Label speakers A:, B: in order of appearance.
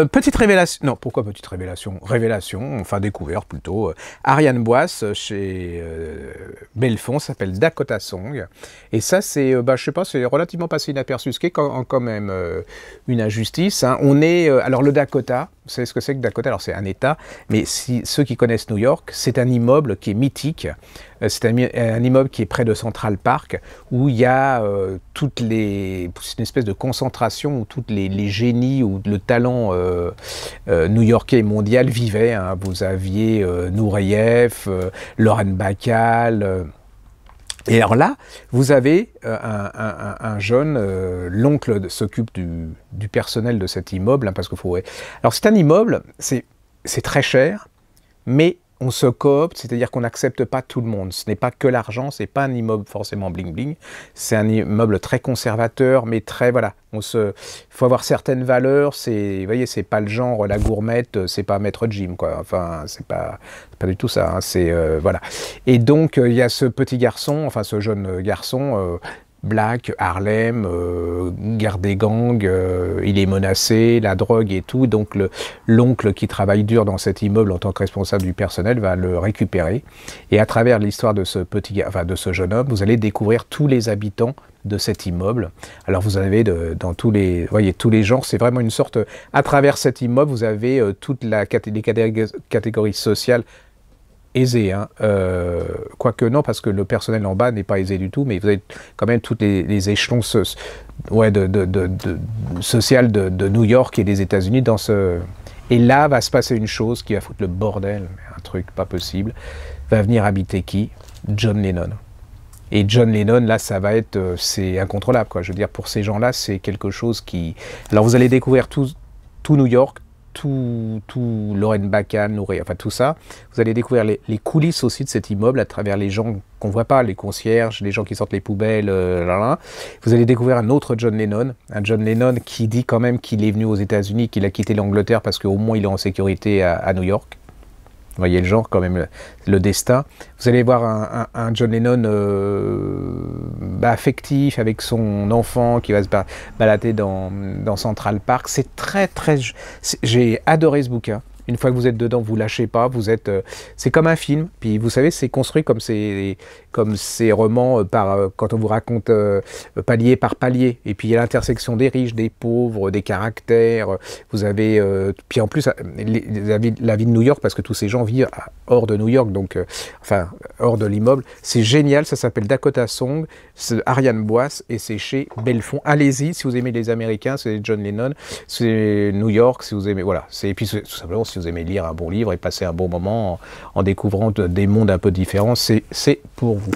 A: Euh, petite révélation, non, pourquoi petite révélation Révélation, enfin découverte plutôt. Euh, Ariane Boisse euh, chez euh, s'appelle Dakota Song. Et ça, c'est, bah, je sais pas, c'est relativement passé inaperçu, ce qui est quand, même une injustice. Hein. On est, alors le Dakota, vous savez ce que c'est que côté Alors c'est un État, mais si, ceux qui connaissent New York, c'est un immeuble qui est mythique. Euh, c'est un, immeuble qui est près de Central Park, où il y a euh, toutes les, une espèce de concentration où tous les, les, génies ou le talent euh, new-yorkais mondial vivaient. Hein. Vous aviez Nureyev, Lauren Bacall. Et alors là, vous avez euh, un, jeune, euh, l'oncle s'occupe du, personnel de cet immeuble, hein, parce que faut. Alors c'est un immeuble, c'est très cher, mais on se coopte, c'est-à-dire qu'on n'accepte pas tout le monde. Ce n'est pas que l'argent, c'est pas un immeuble forcément bling bling. C'est un immeuble très conservateur, mais très voilà. On se, faut avoir certaines valeurs. C'est, vous voyez, c'est pas le genre la gourmette, c'est pas maître Jim quoi. Enfin, c'est pas, pas du tout ça. Hein. C'est euh, voilà. Et donc euh, il y a ce petit garçon, enfin ce jeune garçon. Euh, Black, Harlem, garde euh, guerre des gangs, euh, il est menacé, la drogue et tout. Donc l'oncle qui travaille dur dans cet immeuble en tant que responsable du personnel va le récupérer. Et à travers l'histoire de ce petit, enfin, de ce jeune homme, vous allez découvrir tous les habitants de cet immeuble. Alors vous avez dans tous les, voyez, tous les genres, c'est vraiment une sorte. À travers cet immeuble, vous avez euh, toute toutes les catégories sociales aisé, hein. euh, quoique non, parce que le personnel en bas n'est pas aisé du tout, mais vous avez quand même tous les, échelons ouais, de, social de, New York et des États-Unis dans ce. Et là va se passer une chose qui va foutre le bordel, un truc pas possible. Va venir habiter qui John Lennon. Et John Lennon, là, ça va être, euh, c'est incontrôlable, quoi. Je veux dire, pour ces gens-là, c'est quelque chose qui. Alors, vous allez découvrir tout, tout New York, tout, tout Lorraine Bacan, enfin tout ça. Vous allez découvrir les, coulisses aussi de cet immeuble à travers les gens qu'on ne voit pas, les concierges, les gens qui sortent les poubelles. Euh, vous allez découvrir un autre John Lennon, un John Lennon qui dit quand même qu'il est venu aux États-Unis, qu'il a quitté l'Angleterre parce qu'au moins il est en sécurité à New York. Vous voyez le genre quand même, le destin. Vous allez voir un, John Lennon euh, bah, affectif avec son enfant qui va se balader dans, dans Central Park. C'est très très... J'ai adoré ce bouquin. Une fois que vous êtes dedans, vous lâchez pas. Vous êtes, euh, c'est comme un film. Puis vous savez, c'est construit comme ces, comme ces romans euh, par euh, quand on vous raconte palier par palier. Et puis il y a l'intersection des riches, des pauvres, des caractères. Vous avez, puis en plus la, vie de New York parce que tous ces gens vivent hors de New York, donc enfin hors de l'immeuble. C'est génial. Ça s'appelle Dakota Song, c'est Ariane Boisse et c'est chez Belfond. Allez-y si vous aimez les Américains, c'est John Lennon, c'est New York si vous aimez. Voilà. C'est et puis tout simplement si vous aimez lire un bon livre et passer un bon moment en, découvrant des mondes un peu différents, c'est pour vous.